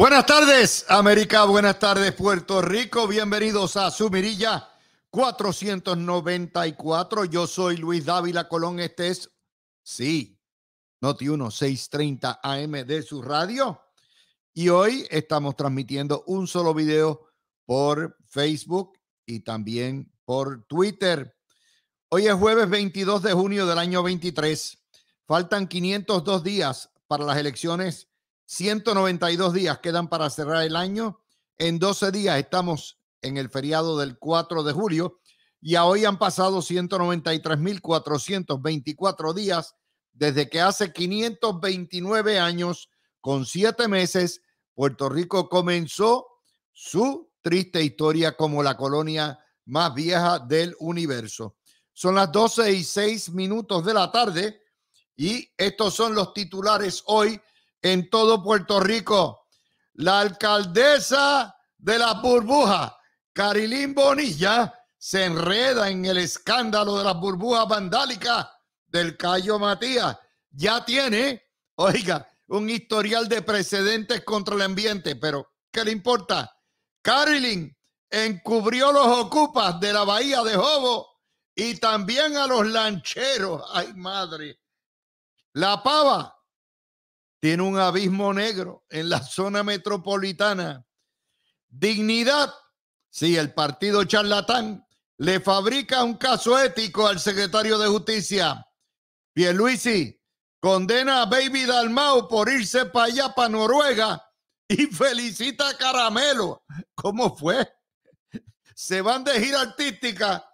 Buenas tardes, América. Buenas tardes, Puerto Rico. Bienvenidos a Sumirilla 494. Yo soy Luis Dávila Colón. Este es, sí, Noti 1 630 AM de su radio. Y hoy estamos transmitiendo un solo video por Facebook y también por Twitter. Hoy es jueves 22 de junio del año 23. Faltan 502 días para las elecciones 192 días quedan para cerrar el año. En 12 días estamos en el feriado del 4 de julio y a hoy han pasado 193.424 días desde que hace 529 años, con 7 meses, Puerto Rico comenzó su triste historia como la colonia más vieja del universo. Son las 12 y 6 minutos de la tarde y estos son los titulares hoy en todo Puerto Rico. La alcaldesa de la burbuja, Carilín Bonilla, se enreda en el escándalo de las burbujas vandálicas del Cayo Matías. Ya tiene, oiga, un historial de precedentes contra el ambiente, pero ¿qué le importa? Carilín encubrió los ocupas de la bahía de Jobo y también a los lancheros. Ay, madre. La pava tiene un abismo negro en la zona metropolitana. Dignidad, si sí, el partido charlatán le fabrica un caso ético al secretario de justicia. Pierluisi condena a Baby Dalmau por irse para allá, para Noruega, y felicita a Caramelo. ¿Cómo fue? Se van de gira artística,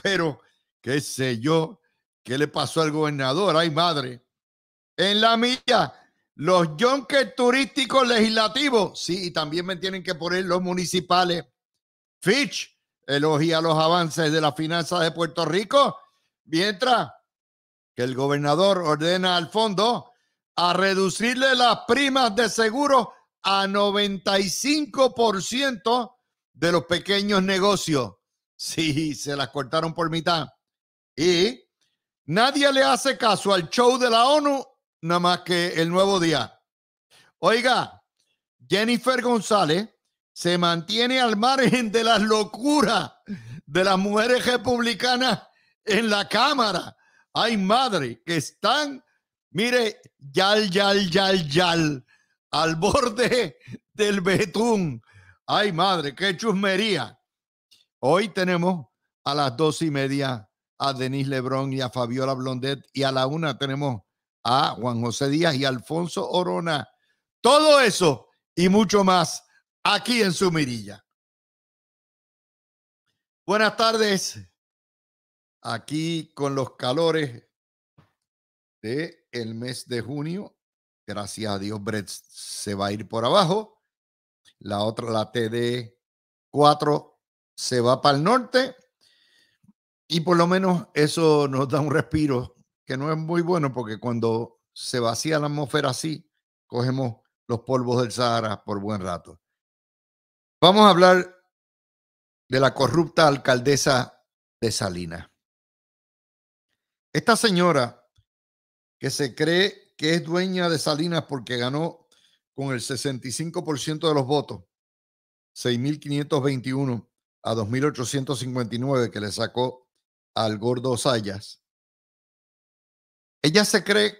pero qué sé yo, qué le pasó al gobernador, ay madre. En la milla, los yonkers turísticos legislativos, sí, y también me tienen que poner los municipales. Fitch elogia los avances de las finanzas de Puerto Rico, mientras que el gobernador ordena al fondo a reducirle las primas de seguro a 95% de los pequeños negocios. Sí, se las cortaron por mitad. Y nadie le hace caso al show de la ONU nada más que el nuevo día. Oiga, Jennifer González se mantiene al margen de las locuras de las mujeres republicanas en la Cámara. ay madre que están, mire, yal, yal, yal, yal, al borde del betún. Ay, madre, qué chusmería. Hoy tenemos a las dos y media a Denise Lebrón y a Fabiola Blondet y a la una tenemos a Juan José Díaz y Alfonso Orona. Todo eso y mucho más aquí en su mirilla. Buenas tardes. Aquí con los calores de el mes de junio. Gracias a Dios, Brett se va a ir por abajo. La otra, la TD4, se va para el norte. Y por lo menos eso nos da un respiro que no es muy bueno porque cuando se vacía la atmósfera así, cogemos los polvos del Sahara por buen rato. Vamos a hablar de la corrupta alcaldesa de Salinas. Esta señora que se cree que es dueña de Salinas porque ganó con el 65% de los votos, 6.521 a 2.859 que le sacó al gordo Sayas, ella se cree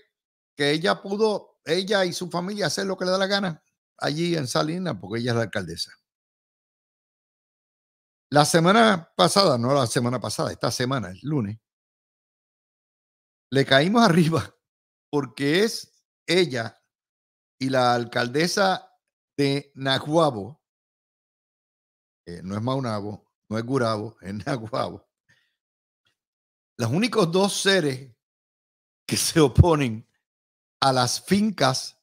que ella pudo, ella y su familia, hacer lo que le da la gana allí en Salinas, porque ella es la alcaldesa. La semana pasada, no la semana pasada, esta semana, el lunes, le caímos arriba porque es ella y la alcaldesa de Nahuabo, eh, no es Maunabo, no es Gurabo, es Nahuabo, los únicos dos seres que se oponen a las fincas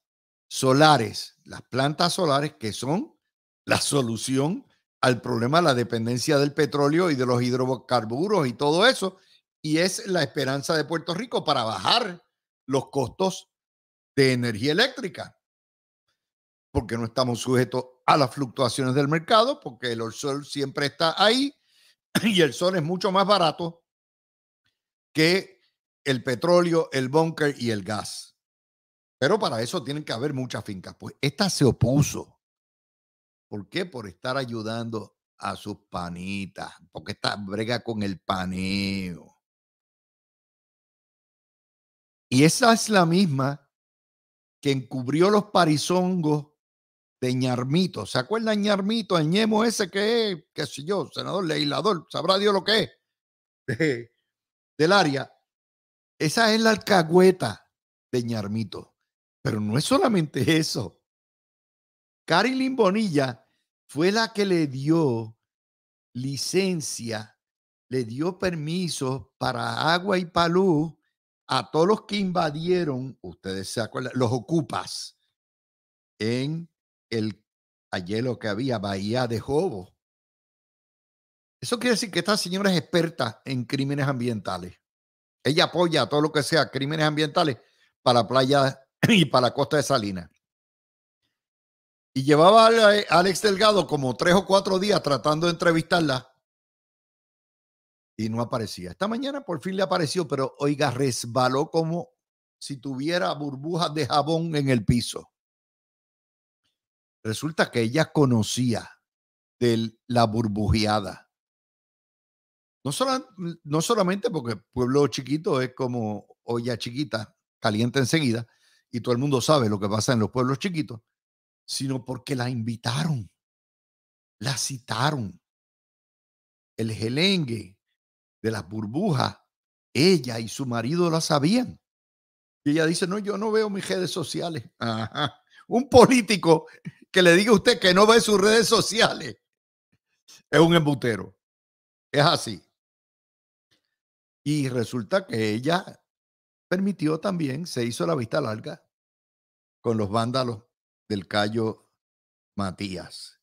solares, las plantas solares que son la solución al problema de la dependencia del petróleo y de los hidrocarburos y todo eso. Y es la esperanza de Puerto Rico para bajar los costos de energía eléctrica, porque no estamos sujetos a las fluctuaciones del mercado, porque el sol siempre está ahí y el sol es mucho más barato que el petróleo, el búnker y el gas. Pero para eso tienen que haber muchas fincas. Pues esta se opuso. ¿Por qué? Por estar ayudando a sus panitas, porque esta brega con el paneo. Y esa es la misma que encubrió los parizongos de ñarmito. ¿Se acuerdan ñarmito? El ñemo ese que es, qué sé yo, senador, legislador, sabrá Dios lo que es, del área. Esa es la alcahueta de Ñarmito. Pero no es solamente eso. Carilyn Bonilla fue la que le dio licencia, le dio permiso para agua y palú a todos los que invadieron, ustedes se acuerdan, los ocupas en el ayer que había, Bahía de Jobo. Eso quiere decir que esta señora es experta en crímenes ambientales. Ella apoya todo lo que sea crímenes ambientales para playa y para la costa de Salinas. Y llevaba a eh, Alex Delgado como tres o cuatro días tratando de entrevistarla y no aparecía. Esta mañana por fin le apareció, pero oiga, resbaló como si tuviera burbujas de jabón en el piso. Resulta que ella conocía de la burbujeada no, solamente porque el pueblo chiquito es como olla chiquita, caliente enseguida, y todo el mundo sabe lo que pasa en los pueblos chiquitos, sino porque la invitaron, la citaron. El gelengue de las burbujas, ella y su marido la sabían. Y ella dice, no, yo no veo mis redes sociales. Un político que le diga a usted que no ve sus redes sociales es un embutero. Es así. Y resulta que ella permitió también, se hizo la vista larga con los vándalos del Cayo Matías.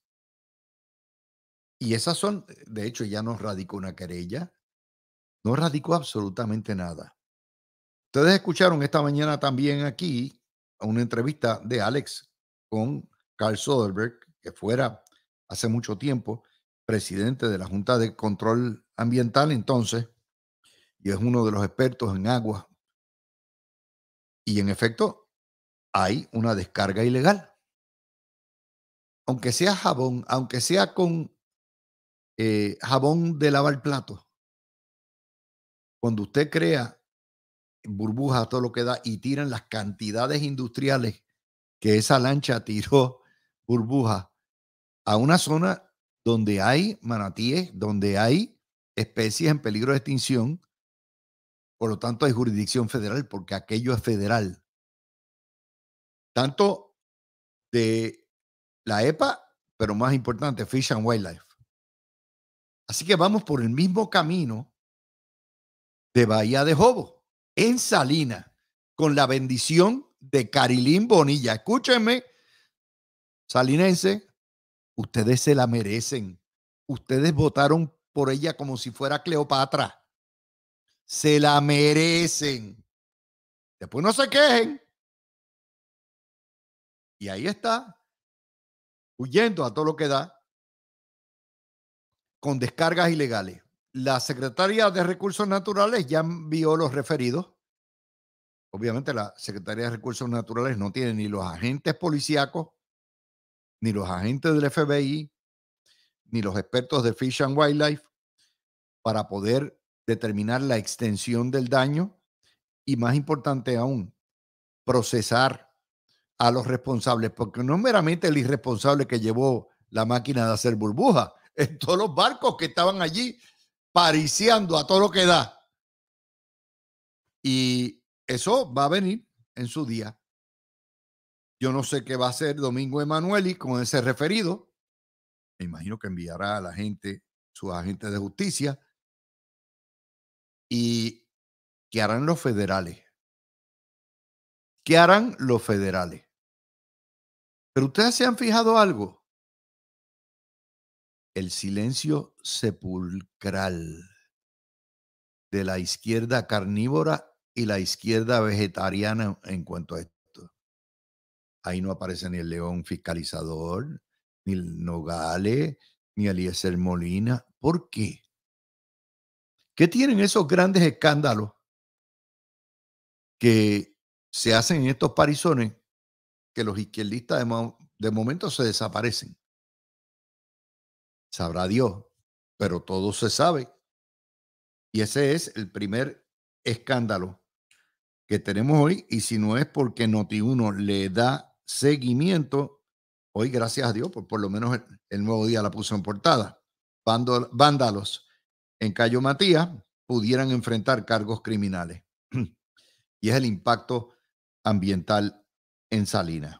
Y esas son, eh, de hecho, ya no radicó una querella, no radicó absolutamente nada. Ustedes escucharon esta mañana también aquí una entrevista de Alex con Carl Soderberg, que fuera hace mucho tiempo presidente de la Junta de Control Ambiental entonces, y es uno de los expertos en agua. Y en efecto, hay una descarga ilegal. Aunque sea jabón, aunque sea con eh, jabón de lavar platos, cuando usted crea burbujas, todo lo que da, y tiran las cantidades industriales que esa lancha tiró burbujas a una zona donde hay manatíes, donde hay especies en peligro de extinción, por lo tanto, hay jurisdicción federal porque aquello es federal. Tanto de la EPA, pero más importante, Fish and Wildlife. Así que vamos por el mismo camino de Bahía de Jobo, en Salina, con la bendición de Carilín Bonilla. Escúchenme, salinense, ustedes se la merecen. Ustedes votaron por ella como si fuera Cleopatra se la merecen. Después no se quejen. Y ahí está, huyendo a todo lo que da, con descargas ilegales. La Secretaría de Recursos Naturales ya envió los referidos. Obviamente la Secretaría de Recursos Naturales no tiene ni los agentes policíacos, ni los agentes del FBI, ni los expertos de Fish and Wildlife para poder determinar la extensión del daño y más importante aún, procesar a los responsables, porque no es meramente el irresponsable que llevó la máquina de hacer burbuja, en todos los barcos que estaban allí pariciando a todo lo que da. Y eso va a venir en su día. Yo no sé qué va a hacer Domingo Emanueli con ese referido. Me imagino que enviará a la gente, sus agentes de justicia, ¿Y qué harán los federales? ¿Qué harán los federales? Pero ustedes se han fijado algo. El silencio sepulcral de la izquierda carnívora y la izquierda vegetariana en cuanto a esto. Ahí no aparece ni el león fiscalizador, ni el nogale, ni Eliezer Molina. ¿Por qué? ¿Qué tienen esos grandes escándalos que se hacen en estos parizones que los izquierdistas de, momento se desaparecen? Sabrá Dios, pero todo se sabe. Y ese es el primer escándalo que tenemos hoy. Y si no es porque noti le da seguimiento, hoy gracias a Dios, por lo menos el, nuevo día la puso en portada. vándalos en Cayo Matías pudieran enfrentar cargos criminales. y es el impacto ambiental en Salinas.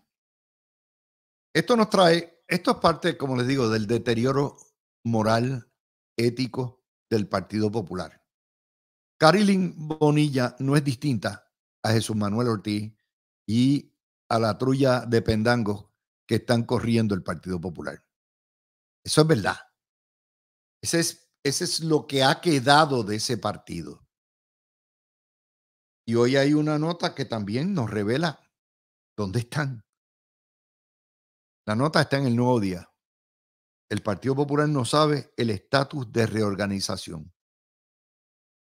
Esto nos trae, esto es parte, como les digo, del deterioro moral, ético del Partido Popular. Carilyn Bonilla no es distinta a Jesús Manuel Ortiz y a la trulla de pendangos que están corriendo el Partido Popular. Eso es verdad. Ese es ese es lo que ha quedado de ese partido. Y hoy hay una nota que también nos revela dónde están. La nota está en el nuevo día. El Partido Popular no sabe el estatus de reorganización.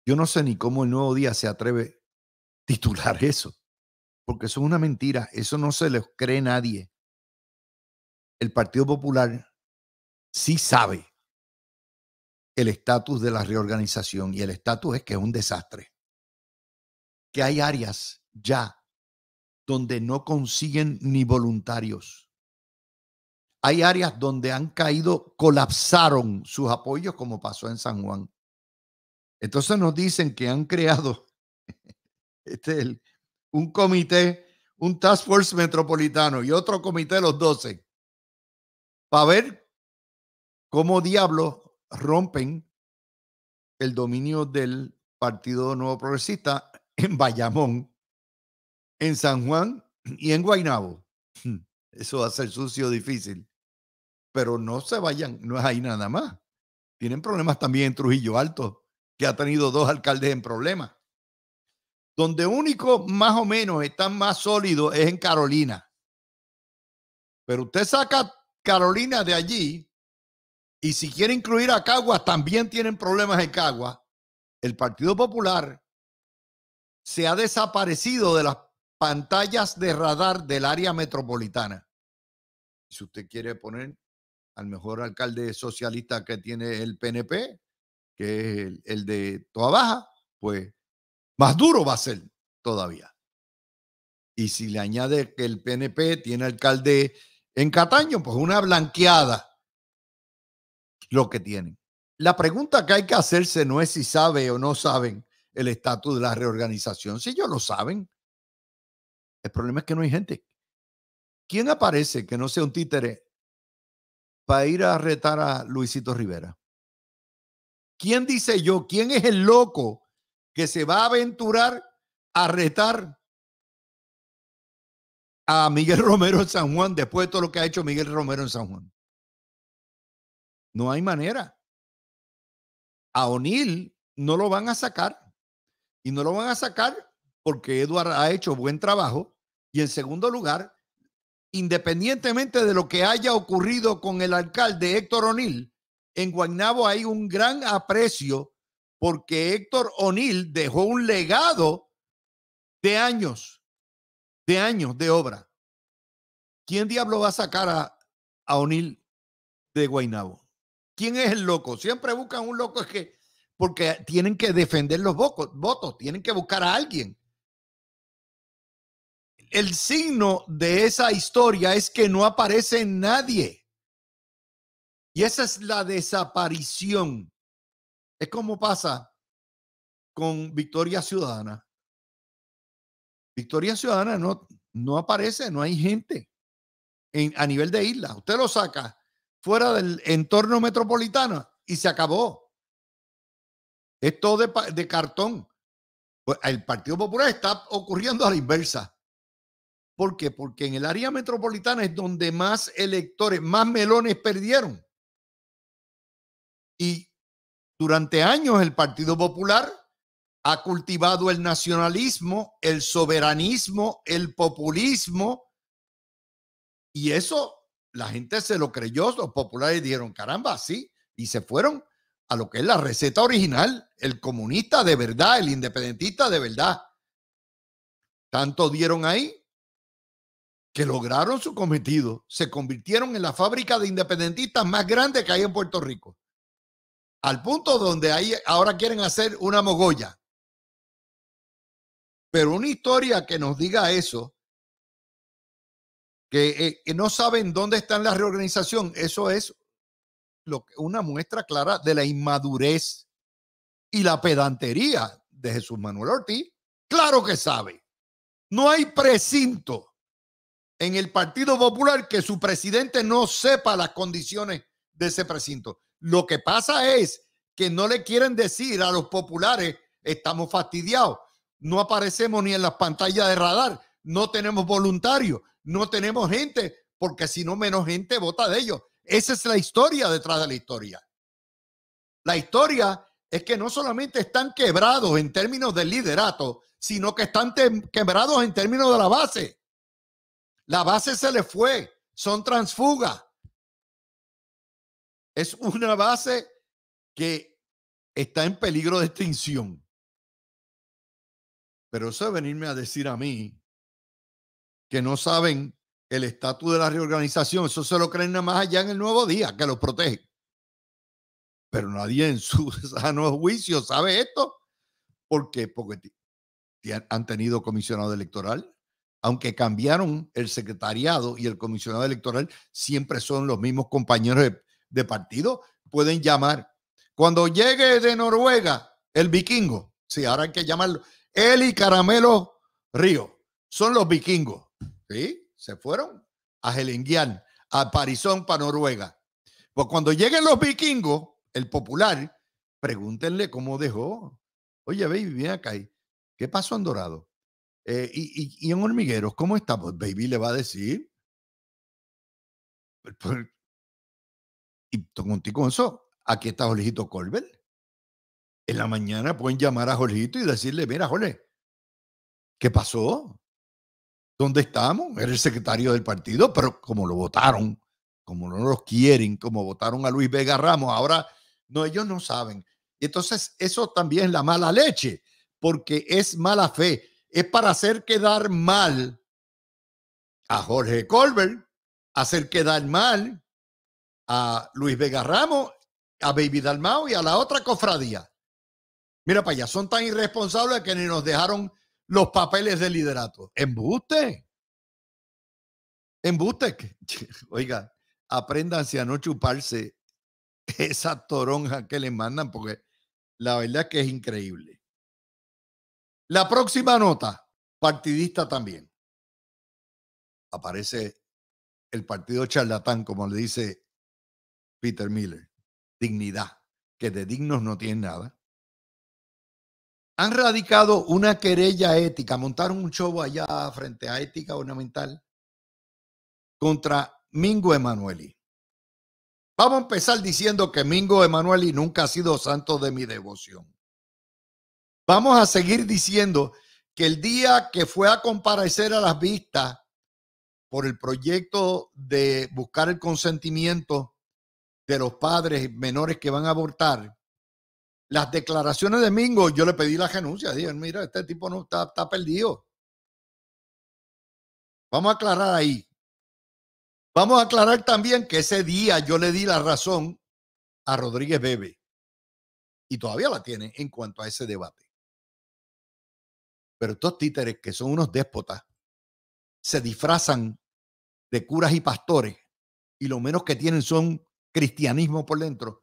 Yo no sé ni cómo el nuevo día se atreve a titular eso, porque eso es una mentira, eso no se les cree nadie. El Partido Popular sí sabe el estatus de la reorganización y el estatus es que es un desastre. Que hay áreas ya donde no consiguen ni voluntarios. Hay áreas donde han caído, colapsaron sus apoyos como pasó en San Juan. Entonces nos dicen que han creado este, un comité, un task force metropolitano y otro comité de los 12 para ver cómo diablos rompen el dominio del Partido Nuevo Progresista en Bayamón, en San Juan y en Guaynabo. Eso va a ser sucio, difícil. Pero no se vayan, no es ahí nada más. Tienen problemas también en Trujillo Alto, que ha tenido dos alcaldes en problemas. Donde único más o menos están más sólidos es en Carolina. Pero usted saca Carolina de allí y si quiere incluir a Caguas, también tienen problemas en Caguas. El Partido Popular se ha desaparecido de las pantallas de radar del área metropolitana. Si usted quiere poner al mejor alcalde socialista que tiene el PNP, que es el, de Toa Baja, pues más duro va a ser todavía. Y si le añade que el PNP tiene alcalde en Cataño, pues una blanqueada lo que tienen. La pregunta que hay que hacerse no es si sabe o no saben el estatus de la reorganización. Si ellos lo saben, el problema es que no hay gente. ¿Quién aparece que no sea un títere para ir a retar a Luisito Rivera? ¿Quién dice yo? ¿Quién es el loco que se va a aventurar a retar a Miguel Romero en San Juan después de todo lo que ha hecho Miguel Romero en San Juan? No hay manera. A O'Neill no lo van a sacar y no lo van a sacar porque Edward ha hecho buen trabajo y en segundo lugar, independientemente de lo que haya ocurrido con el alcalde Héctor O'Neill, en Guaynabo hay un gran aprecio porque Héctor O'Neill dejó un legado de años, de años de obra. ¿Quién diablo va a sacar a, a O'Neill de Guaynabo? ¿Quién es el loco? Siempre buscan un loco, es que, porque tienen que defender los votos, tienen que buscar a alguien. El signo de esa historia es que no aparece nadie. Y esa es la desaparición. Es como pasa con Victoria Ciudadana. Victoria Ciudadana no, no aparece, no hay gente a nivel de isla. Usted lo saca fuera del entorno metropolitano y se acabó. Esto de, de cartón. Pues, el Partido Popular está ocurriendo a la inversa. ¿Por qué? Porque en el área metropolitana es donde más electores, más melones perdieron. Y durante años el Partido Popular ha cultivado el nacionalismo, el soberanismo, el populismo. Y eso la gente se lo creyó, los populares dijeron, caramba, sí, y se fueron a lo que es la receta original, el comunista de verdad, el independentista de verdad. Tanto dieron ahí que lograron su cometido, se convirtieron en la fábrica de independentistas más grande que hay en Puerto Rico. Al punto donde ahí ahora quieren hacer una mogolla. Pero una historia que nos diga eso, eh, que, no saben dónde está la reorganización. Eso es lo, una muestra clara de la inmadurez y la pedantería de Jesús Manuel Ortiz. Claro que sabe. No hay precinto en el Partido Popular que su presidente no sepa las condiciones de ese precinto. Lo que pasa es que no le quieren decir a los populares, estamos fastidiados, no aparecemos ni en las pantallas de radar, no tenemos voluntarios, no tenemos gente, porque si no, menos gente vota de ellos. Esa es la historia detrás de la historia. La historia es que no solamente están quebrados en términos del liderato, sino que están quebrados en términos de la base. La base se les fue, son transfugas. Es una base que está en peligro de extinción. Pero eso de venirme a decir a mí que no saben el estatus de la reorganización, eso se lo creen nada más allá en el nuevo día, que los protege. Pero nadie en su sano juicio sabe esto. ¿Por Porque han tenido comisionado electoral, aunque cambiaron el secretariado y el comisionado electoral, siempre son los mismos compañeros de, partido, pueden llamar. Cuando llegue de Noruega, el vikingo, sí, ahora hay que llamarlo, él y Caramelo Río, son los vikingos Sí, se fueron a Helengian, a Parizón, para Noruega. Pues cuando lleguen los vikingos, el popular, pregúntenle cómo dejó. Oye, baby, mira acá. ¿Qué pasó en Dorado? Eh, y, en Hormigueros, ¿cómo está? Pues baby le va a decir. Pues, pues, y con eso, aquí está Jorgito Colbert. En la mañana pueden llamar a Jorgito y decirle, mira, Jorge, ¿qué pasó? ¿Dónde estamos, era el secretario del partido, pero como lo votaron, como no los quieren, como votaron a Luis Vega Ramos, ahora no, ellos no saben. Y entonces eso también es la mala leche, porque es mala fe, es para hacer quedar mal a Jorge Colbert, hacer quedar mal a Luis Vega Ramos, a Baby Dalmao y a la otra cofradía. Mira para allá, son tan irresponsables que ni nos dejaron los papeles de liderato. Embuste. Embuste. Oiga, apréndanse a no chuparse esa toronja que le mandan porque la verdad que es increíble. La próxima nota, partidista también. Aparece el partido charlatán, como le dice Peter Miller. Dignidad, que de dignos no tiene nada han radicado una querella ética, montaron un show allá frente a ética ornamental contra Mingo Emanueli. Vamos a empezar diciendo que Mingo Emanueli nunca ha sido santo de mi devoción. Vamos a seguir diciendo que el día que fue a comparecer a las vistas por el proyecto de buscar el consentimiento de los padres menores que van a abortar, las declaraciones de Mingo, yo le pedí las renuncias. Dije, mira, este tipo no está, está perdido. Vamos a aclarar ahí. Vamos a aclarar también que ese día yo le di la razón a Rodríguez Bebe. Y todavía la tiene en cuanto a ese debate. Pero estos títeres, que son unos déspotas, se disfrazan de curas y pastores y lo menos que tienen son cristianismo por dentro,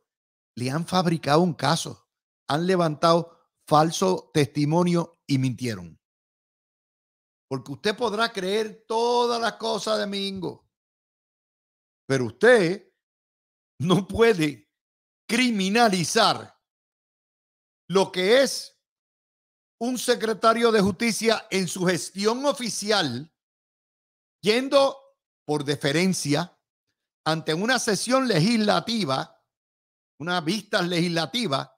le han fabricado un caso han levantado falso testimonio y mintieron. Porque usted podrá creer todas las cosas de Mingo, pero usted no puede criminalizar lo que es un secretario de justicia en su gestión oficial yendo por deferencia ante una sesión legislativa, una vista legislativa,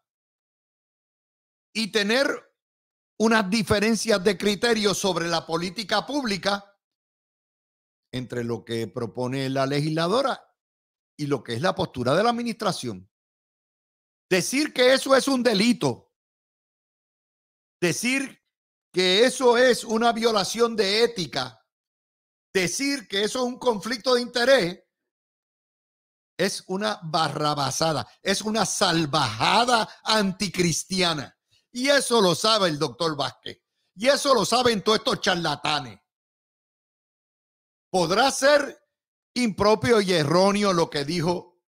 y tener unas diferencias de criterios sobre la política pública entre lo que propone la legisladora y lo que es la postura de la administración. Decir que eso es un delito, decir que eso es una violación de ética, decir que eso es un conflicto de interés, es una barrabasada, es una salvajada anticristiana. Y eso lo sabe el doctor Vázquez. Y eso lo saben todos estos charlatanes. Podrá ser impropio y erróneo lo que dijo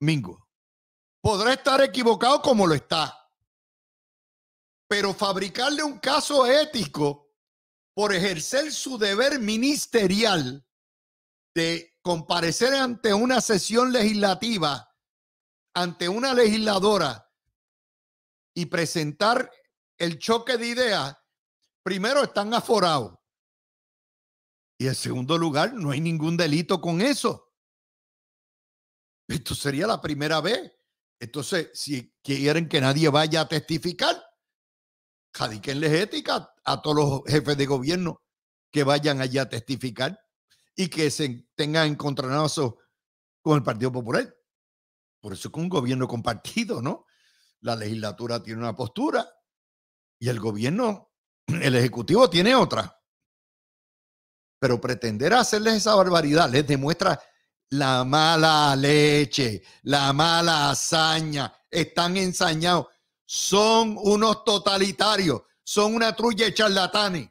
Mingo. Podrá estar equivocado como lo está. Pero fabricarle un caso ético por ejercer su deber ministerial de comparecer ante una sesión legislativa, ante una legisladora y presentar el choque de ideas, primero están aforados. Y en segundo lugar, no hay ningún delito con eso. Esto sería la primera vez. Entonces, si quieren que nadie vaya a testificar, jadiquenles ética a todos los jefes de gobierno que vayan allá a testificar y que se tengan encontronazos con el Partido Popular. Por eso es un gobierno compartido, ¿no? la legislatura tiene una postura y el gobierno, el ejecutivo tiene otra. Pero pretender hacerles esa barbaridad les demuestra la mala leche, la mala hazaña, están ensañados, son unos totalitarios, son una trulla de charlatanes.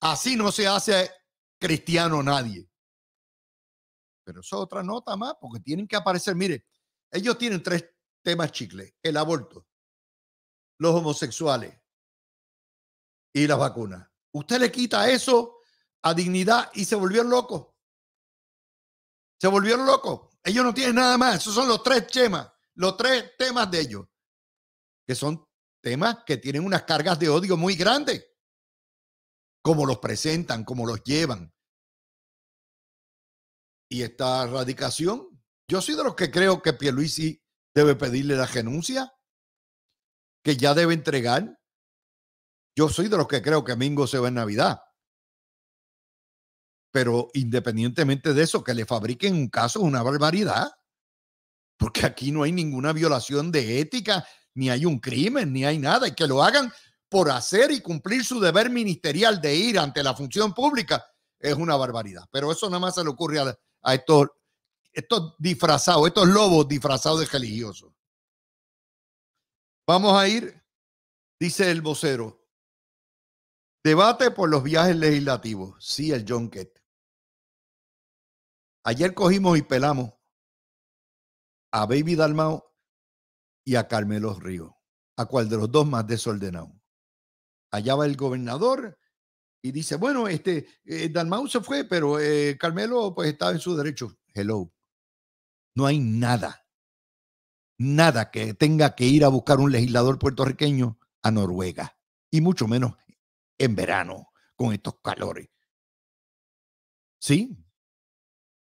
Así no se hace cristiano nadie. Pero eso es otra nota más, porque tienen que aparecer. Mire, ellos tienen tres, temas chicle, el aborto, los homosexuales y las vacunas. Usted le quita eso a dignidad y se volvió loco. Se volvió loco. Ellos no tienen nada más. Esos son los tres temas, los tres temas de ellos, que son temas que tienen unas cargas de odio muy grandes, como los presentan, como los llevan. Y esta radicación, yo soy de los que creo que Pierluisi debe pedirle la renuncia, que ya debe entregar. Yo soy de los que creo que Mingo se va en Navidad. Pero independientemente de eso, que le fabriquen un caso es una barbaridad, porque aquí no hay ninguna violación de ética, ni hay un crimen, ni hay nada, y que lo hagan por hacer y cumplir su deber ministerial de ir ante la función pública es una barbaridad. Pero eso nada más se le ocurre a, a estos estos disfrazados, estos lobos disfrazados de religiosos. Vamos a ir, dice el vocero, debate por los viajes legislativos. Sí, el John Kett. Ayer cogimos y pelamos a Baby Dalmau y a Carmelo Río. ¿A cuál de los dos más desordenado? Allá va el gobernador y dice, bueno, este, eh, Dalmau se fue, pero eh, Carmelo pues estaba en su derecho. Hello. No hay nada, nada que tenga que ir a buscar un legislador puertorriqueño a Noruega, y mucho menos en verano, con estos calores. Sí,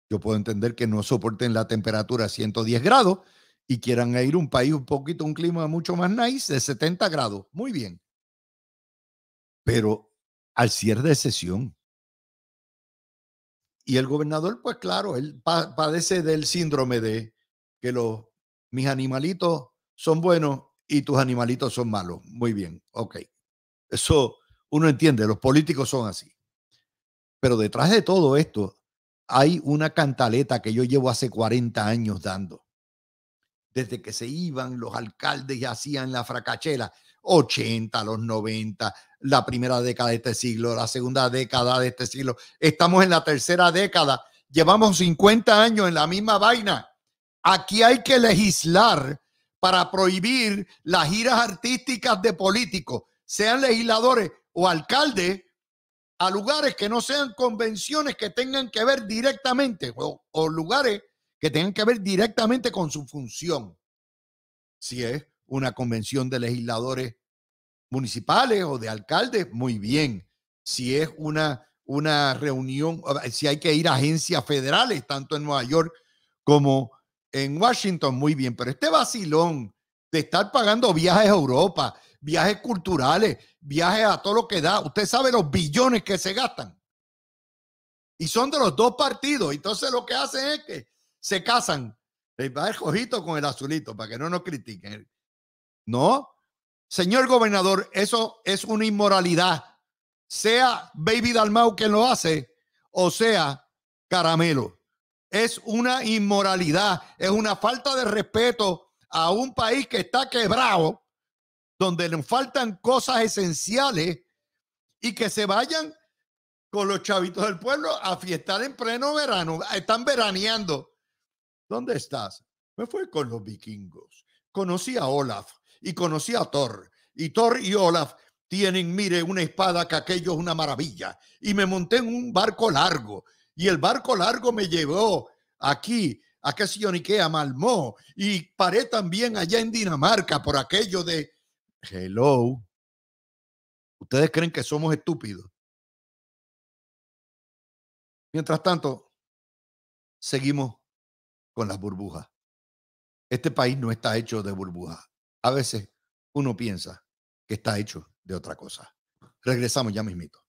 yo puedo entender que no soporten la temperatura a 110 grados y quieran ir a un país un poquito, un clima mucho más nice de 70 grados. Muy bien. Pero al cierre de sesión, y el gobernador, pues claro, él padece del síndrome de que los, mis animalitos son buenos y tus animalitos son malos. Muy bien, ok. Eso uno entiende, los políticos son así. Pero detrás de todo esto hay una cantaleta que yo llevo hace 40 años dando. Desde que se iban los alcaldes y hacían la fracachela. 80, los 90, la primera década de este siglo, la segunda década de este siglo. Estamos en la tercera década. Llevamos 50 años en la misma vaina. Aquí hay que legislar para prohibir las giras artísticas de políticos, sean legisladores o alcaldes, a lugares que no sean convenciones que tengan que ver directamente o, o lugares que tengan que ver directamente con su función. Si es ¿eh? una convención de legisladores municipales o de alcaldes, muy bien. Si es una, una reunión, si hay que ir a agencias federales, tanto en Nueva York como en Washington, muy bien. Pero este vacilón de estar pagando viajes a Europa, viajes culturales, viajes a todo lo que da, usted sabe los billones que se gastan. Y son de los dos partidos. Entonces lo que hacen es que se casan. va el con el azulito para que no nos critiquen. No. Señor gobernador, eso es una inmoralidad. Sea Baby Dalmau quien lo hace o sea Caramelo. Es una inmoralidad, es una falta de respeto a un país que está quebrado, donde le faltan cosas esenciales y que se vayan con los chavitos del pueblo a fiestar en pleno verano. Ah, están veraneando. ¿Dónde estás? Me fui con los vikingos. Conocí a Olaf y conocí a Thor. Y Thor y Olaf tienen, mire, una espada que aquello es una maravilla. Y me monté en un barco largo. Y el barco largo me llevó aquí, a qué sé a Malmó. Y paré también allá en Dinamarca por aquello de... Hello. ¿Ustedes creen que somos estúpidos? Mientras tanto, seguimos con las burbujas. Este país no está hecho de burbujas a veces uno piensa que está hecho de otra cosa. Regresamos ya mismito.